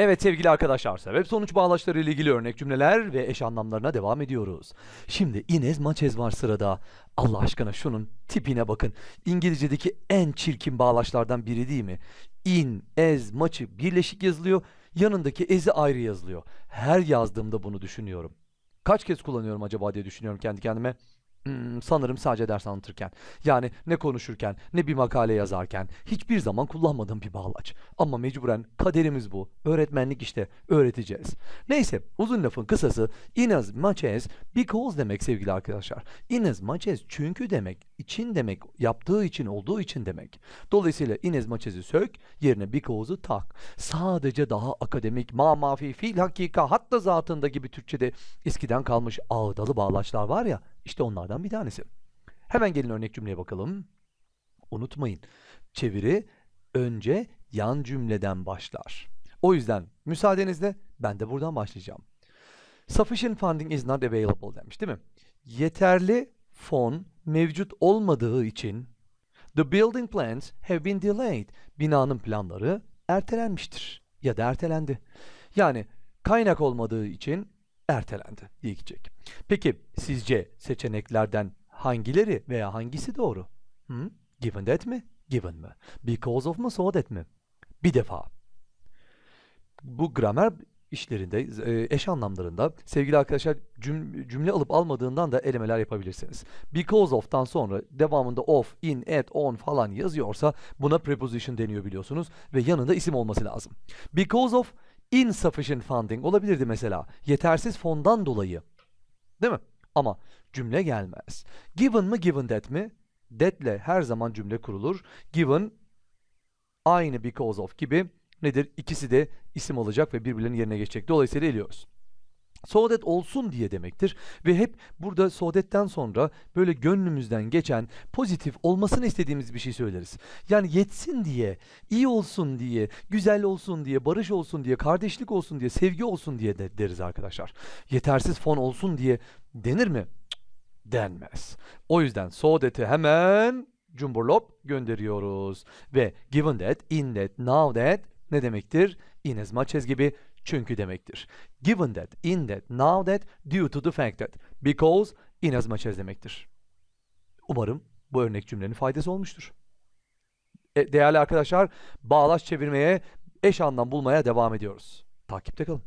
Evet sevgili arkadaşlar sebep sonuç bağlaçları ile ilgili örnek cümleler ve eş anlamlarına devam ediyoruz. Şimdi Inez Maçez var sırada. Allah aşkına şunun tipine bakın. İngilizce'deki en çirkin bağlaçlardan biri değil mi? In, ez, maçı birleşik yazılıyor. Yanındaki ezi ayrı yazılıyor. Her yazdığımda bunu düşünüyorum. Kaç kez kullanıyorum acaba diye düşünüyorum kendi kendime. Hmm, sanırım sadece ders anlatırken. Yani ne konuşurken, ne bir makale yazarken hiçbir zaman kullanmadığım bir bağlaç. Ama mecburen kaderimiz bu. Öğretmenlik işte öğreteceğiz. Neyse uzun lafın kısası in as much as because demek sevgili arkadaşlar. In as much as çünkü demek, için demek, yaptığı için olduğu için demek. Dolayısıyla in as much as'ı sök, yerine because'u tak. Sadece daha akademik, ma mafi, fiil hakika, hatta zatında gibi Türkçe'de eskiden kalmış ağdalı bağlaçlar var ya işte onlardan bir tanesi. Hemen gelin örnek cümleye bakalım. Unutmayın çeviri önce yan cümleden başlar. O yüzden müsaadenizle ben de buradan başlayacağım. Sufficient funding is not available demiş değil mi? Yeterli fon mevcut olmadığı için the building plans have been delayed. Binanın planları ertelenmiştir ya da ertelendi. Yani kaynak olmadığı için ertelendi diyecek. Peki sizce seçeneklerden hangileri veya hangisi doğru? Hmm? Given that mi? Given mi? Because of mu? So that mi? Bir defa. Bu gramer işlerinde, e, eş anlamlarında sevgili arkadaşlar cümle, alıp almadığından da elemeler yapabilirsiniz. Because of'tan sonra devamında of, in, at, on falan yazıyorsa buna preposition deniyor biliyorsunuz ve yanında isim olması lazım. Because of insufficient funding olabilirdi mesela. Yetersiz fondan dolayı. Değil mi? Ama cümle gelmez. Given mı given that mi? That'le her zaman cümle kurulur. Given aynı because of gibi nedir? İkisi de isim olacak ve birbirlerinin yerine geçecek. Dolayısıyla eliyoruz. Saadet olsun diye demektir ve hep burada saadetten sonra böyle gönlümüzden geçen pozitif olmasını istediğimiz bir şey söyleriz. Yani yetsin diye, iyi olsun diye, güzel olsun diye, barış olsun diye, kardeşlik olsun diye, sevgi olsun diye de deriz arkadaşlar. Yetersiz fon olsun diye denir mi? Denmez. O yüzden saadeti hemen cumburlop gönderiyoruz. Ve given that, in that, now that ne demektir? In as much as gibi çünkü demektir. Given that, in that, now that, due to the fact that, because, in as much as demektir. Umarım bu örnek cümlenin faydası olmuştur. E, değerli arkadaşlar, bağlaç çevirmeye, eş anlam bulmaya devam ediyoruz. Takipte kalın.